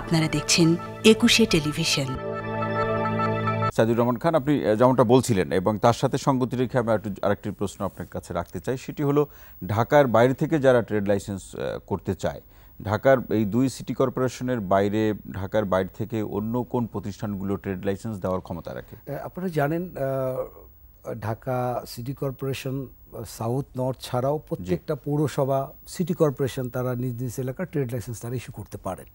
আপনারা দেখছেন একুশে টেলিভিশন সাইদুর রহমান খান আপনি যেমনটা বলছিলেন এবং তার সাথে সঙ্গতি রেখে আমি একটু আরেকটি প্রশ্ন আপনার কাছে রাখতে চাই সেটি হলো ঢাকার বাইরে থেকে যারা ট্রেড লাইসেন্স করতে চায় ঢাকার এই দুই সিটি কর্পোরেশনের বাইরে ঢাকার বাইরে থেকে অন্য কোন প্রতিষ্ঠানগুলো ট্রেড লাইসেন্স দেওয়ার ক্ষমতা রাখে আপনারা জানেন Dhaka city corporation south north ছাড়াও প্রত্যেকটা পৌরসভা সিটি কর্পোরেশন তারা নিজ নিজ এলাকার ট্রেড লাইসেন্স তারা ইস্যু করতে পারেন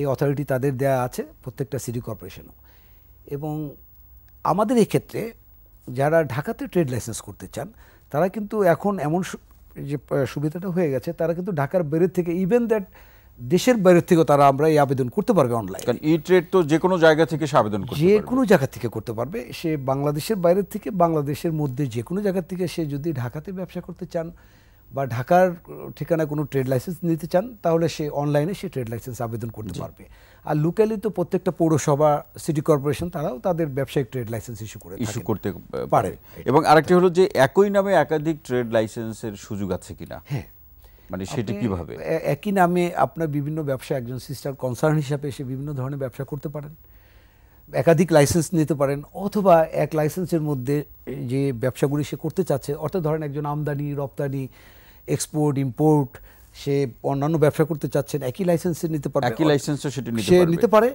এই অথরিটি তাদের দেয়া আছে প্রত্যেকটা সিটি কর্পোরেশনও এবং আমাদের ক্ষেত্রে যারা ঢাকাতে ট্রেড লাইসেন্স করতে চান তারা কিন্তু এখন এমন যে সুবিধাটা হয়ে গেছে তারা কিন্তু ঢাকার বেড়ে থেকে ইভেন দ্যাট দেশের বাইরে থেকেও তারা আমরা এই আবেদন করতে পারবে অনলাইন কারণ ই ট্রেড তো যে কোনো জায়গা থেকে সে আবেদন করতে যে কোনো জায়গা থেকে করতে পারবে সে বাংলাদেশের বাইরে থেকে বাংলাদেশের মধ্যে যে কোনো জায়গা থেকে সে যদি ঢাকাতে ব্যবসা করতে চান বা ঢাকার ঠিকানা কোনো ট্রেড লাইসেন্স নিতে চান তাহলে সে অনলাইনে সে ট্রেড লাইসেন্স আবেদন করতে পারবে আর লোকালি তো প্রত্যেকটা পৌরসভা সিটি কর্পোরেশন তারাও তাদের ব্যবসায়িক ট্রেড লাইসেন্স ইস্যু করে ইস্যু করতে পারে এবং আরেকটি হলো যে একই নামে একাধিক ট্রেড লাইসেন্সের সুযোগ আছে কিনা হ্যাঁ মানে সেটা কিভাবে একই নামে আপনার বিভিন্ন ব্যবসা একজন সিস্টার কনসার্ন হিসাবে সে বিভিন্ন ধরনের ব্যবসা করতে পারেন একাধিক লাইসেন্স নিতে পারেন অথবা এক লাইসেন্সের মধ্যে যে ব্যবসাগুলি সে করতে চাচ্ছে অর্থাৎ ধরেন একজন আমদানি রপ্তানি এক্সপোর্ট ইম্পোর্ট সে অন্যান্য ব্যবসা করতে চাচ্ছেন একই লাইসেন্সে নিতে পারে একই নিতে পারে সে নিতে পারে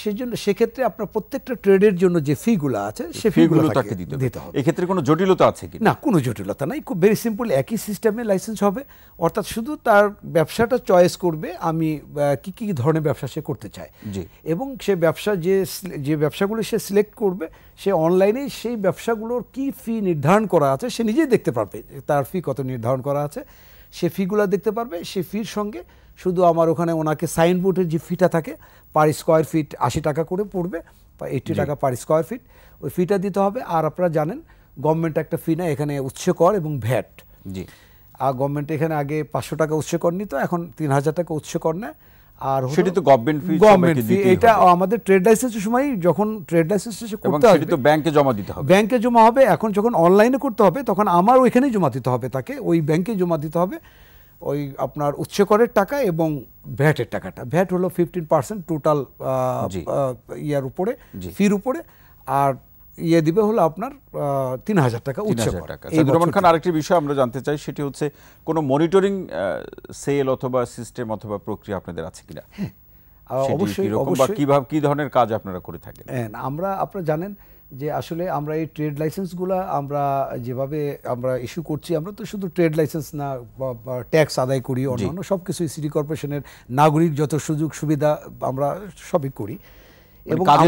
সেজন্য সেক্ষেত্রে আপনার প্রত্যেকটা ট্রেডের জন্য যে ফিগুলো আছে সে ফিগুলো তাকে দিতে দিতে হবে এক্ষেত্রে কোনো জটিলতা আছে কি না কোনো জটিলতা নাই খুব ভেরি সিম্পল একই সিস্টেমে লাইসেন্স হবে অর্থাৎ শুধু তার ব্যবসাটা চয়েস করবে আমি কি কি ধরনের ব্যবসা সে করতে চায় এবং সে ব্যবসা যে যে ব্যবসাগুলো সে সিলেক্ট করবে সে অনলাইনে সেই ব্যবসাগুলোর কি ফি নির্ধারণ করা আছে সে নিজেই দেখতে পারবে তার ফি কত নির্ধারণ করা আছে সে ফিগুলো দেখতে পারবে সে ফির সঙ্গে শুধু আমার ওখানে ওনাকে সাইনবোর্ডের যে ফিটা থাকে পার স্কোয়ার ফিট আশি টাকা করে পড়বে বা এইটটি টাকা পার স্কোয়ার ফিট ওই ফিটা দিতে হবে আর আপনারা জানেন গভর্নমেন্ট একটা ফি নেয় এখানে উৎস কর এবং ভ্যাট জি আর গভর্নমেন্ট এখানে আগে পাঁচশো টাকা উৎস কর নিত এখন তিন হাজার টাকা উৎস কর নেয় আর সেটা তো গভর্নমেন্ট ফি গভর্নমেন্ট ফি এটা আমাদের ট্রেড লাইসেন্সের সময় যখন ট্রেড লাইসেন্স করতে হবে তো ব্যাংকে জমা দিতে হবে ব্যাংকে জমা হবে এখন যখন অনলাইনে করতে হবে তখন আমার ওইখানেই জমা দিতে হবে তাকে ওই ব্যাংকে জমা দিতে হবে ওই আপনার উচ্চ করের টাকা এবং ভ্যাটের টাকাটা ভ্যাট হলো ফিফটিন পার্সেন্ট টোটাল ইয়ার উপরে ফির উপরে আর ইয়ে দিবে হলো আপনার তিন হাজার টাকা উচ্চ টাকা খান আরেকটি বিষয় আমরা জানতে চাই সেটি হচ্ছে কোনো মনিটরিং সেল অথবা সিস্টেম অথবা প্রক্রিয়া আপনাদের আছে কিনা হ্যাঁ, অবশ্যই কিভাবে কি ধরনের কাজ আপনারা করে থাকেন হ্যাঁ, আমরা আপনারা জানেন যে আসলে আমরা এই ট্রেড আমরা যেভাবে আমরা ইস্যু করছি আমরা তো শুধু ট্রেড লাইসেন্স না ট্যাক্স আদায় করি অন্যান্য সব কিছুই সিটি কর্পোরেশনের নাগরিক যত সুযোগ সুবিধা আমরা সবই করি মানে এবং আমরা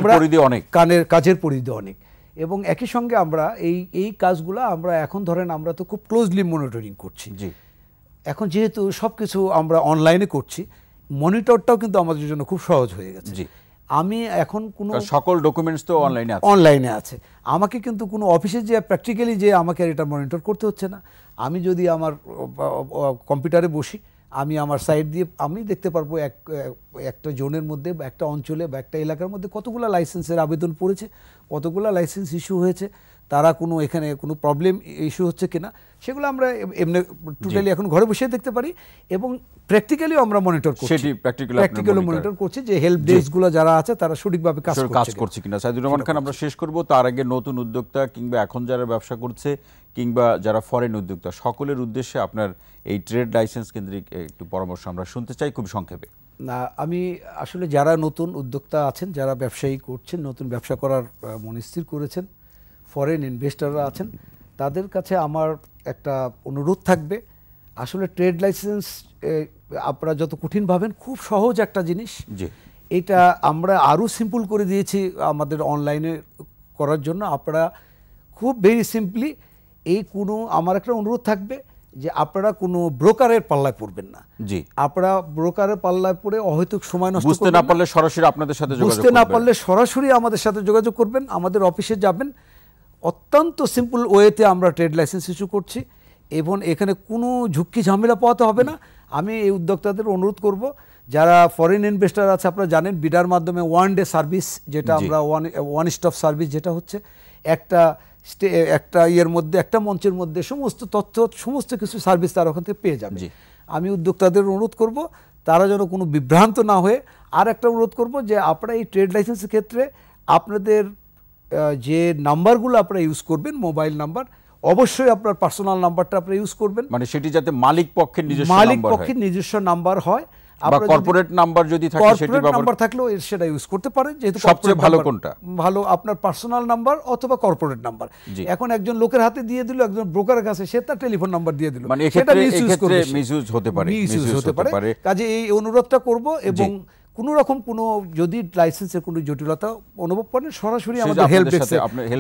কাজের পরিধি অনেক এবং একই সঙ্গে আমরা এই এই কাজগুলো আমরা এখন ধরেন আমরা তো খুব ক্লোজলি মনিটরিং করছি জি এখন যেহেতু সব কিছু আমরা অনলাইনে করছি মনিটরটাও কিন্তু আমাদের জন্য খুব সহজ হয়ে গেছে জি আমি এখন কোনো সকল ডকুমেন্টস তো অনলাইনে আছে অনলাইনে আছে আমাকে কিন্তু কোনো অফিসে যে প্র্যাকটিক্যালি যে আমাকে এটা মনিটর করতে হচ্ছে না আমি যদি আমার কম্পিউটারে বসি আমি আমার সাইড দিয়ে আমি দেখতে পারবো এক একটা জোনের মধ্যে বা একটা অঞ্চলে বা একটা এলাকার মধ্যে কতগুলো লাইসেন্সের আবেদন পড়েছে কতগুলো লাইসেন্স ইস্যু হয়েছে তারা কোনো এখানে কোনো প্রবলেম ইস্যু হচ্ছে কিনা সেগুলো আমরা এমনি টোটালি এখন ঘরে বসে দেখতে পারি এবং প্র্যাকটিক্যালি আমরা মনিটর করছি সেটি প্র্যাকটিক্যালি প্র্যাকটিক্যালি মনিটর করছি যে হেল্প ডেস্কগুলো যারা আছে তারা সঠিকভাবে কাজ করছে কাজ করছে কিনা সাইদুর রহমান খান আমরা শেষ করব তার আগে নতুন উদ্যোক্তা কিংবা এখন যারা ব্যবসা করছে কিংবা যারা ফরেন উদ্যোক্তা সকলের উদ্দেশ্যে আপনার এই ট্রেড লাইসেন্স কেন্দ্রিক একটু পরামর্শ আমরা শুনতে চাই খুব সংক্ষেপে না আমি আসলে যারা নতুন উদ্যোক্তা আছেন যারা ব্যবসায়ী করছেন নতুন ব্যবসা করার মনস্থির করেছেন ফরেন ইনভেস্টাররা আছেন তাদের কাছে আমার একটা অনুরোধ থাকবে আসলে ট্রেড লাইসেন্স আপনারা যত কঠিন ভাবেন খুব সহজ একটা জিনিস এটা আমরা আরও সিম্পল করে দিয়েছি আমাদের অনলাইনে করার জন্য আপনারা খুব ভেরি সিম্পলি এই কোনো আমার একটা অনুরোধ থাকবে যে আপনারা কোনো ব্রোকারের পাল্লায় পড়বেন না জি আপনারা ব্রোকারের পাল্লায় পড়ে অহৈতুক সময় নষ্ট বুঝতে না পারলে সরাসরি আপনাদের সাথে বুঝতে না পারলে সরাসরি আমাদের সাথে যোগাযোগ করবেন আমাদের অফিসে যাবেন অত্যন্ত সিম্পল ওয়েতে আমরা ট্রেড লাইসেন্স ইস্যু করছি এবং এখানে কোনো ঝুঁকি ঝামেলা পাওয়াতে হবে না আমি এই উদ্যোক্তাদের অনুরোধ করব যারা ফরেন ইনভেস্টার আছে আপনারা জানেন বিডার মাধ্যমে ওয়ান ডে সার্ভিস যেটা আমরা ওয়ান ওয়ান স্টপ সার্ভিস যেটা হচ্ছে একটা একটা ইয়ের মধ্যে একটা মঞ্চের মধ্যে সমস্ত তথ্য সমস্ত কিছু সার্ভিস তারা ওখান থেকে পেয়ে যাবে আমি উদ্যোক্তাদের অনুরোধ করব তারা যেন কোনো বিভ্রান্ত না হয়ে আর একটা অনুরোধ করব যে আপনারা এই ট্রেড লাইসেন্সের ক্ষেত্রে আপনাদের যে নাম্বারগুলো আপনারা ইউজ করবেন মোবাইল নাম্বার অবশ্যই আপনার পার্সোনাল নাম্বারটা আপনি ইউজ করবেন মানে সেটি যাতে মালিক পক্ষের নিজস্ব মালিক পক্ষের নিজস্ব নাম্বার হয় নাম্বার থাকলেও সেটা ইউজ করতে পারেন যেহেতু সবচেয়ে ভালো কোনটা ভালো আপনার পার্সোনাল নাম্বার অথবা কর্পোরেট নাম্বার এখন একজন লোকের হাতে দিয়ে একজন ব্রোকারের কাছে সে তার টেলিফোন নাম্বার দিয়ে মানে কাজে এই অনুরোধটা করবো এবং কোনো রকম কোনো যদি লাইসেন্সের কোনো জটিলতা অনুভব করেন সরাসরি আমাদের হেল্প ডেস্কে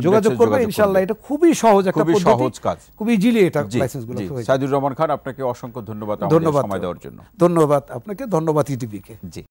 যোগাযোগ করবেন ইনশাআল্লাহ এটা খুবই সহজ একটা পদ্ধতি সহজ কাজ খুবই ইজিলি এটা লাইসেন্সগুলো হয়ে সাইদুর রহমান খান আপনাকে অসংখ্য ধন্যবাদ আমাদের সময় দেওয়ার জন্য ধন্যবাদ আপনাকে ধন্যবাদ ইটিভিকে e জি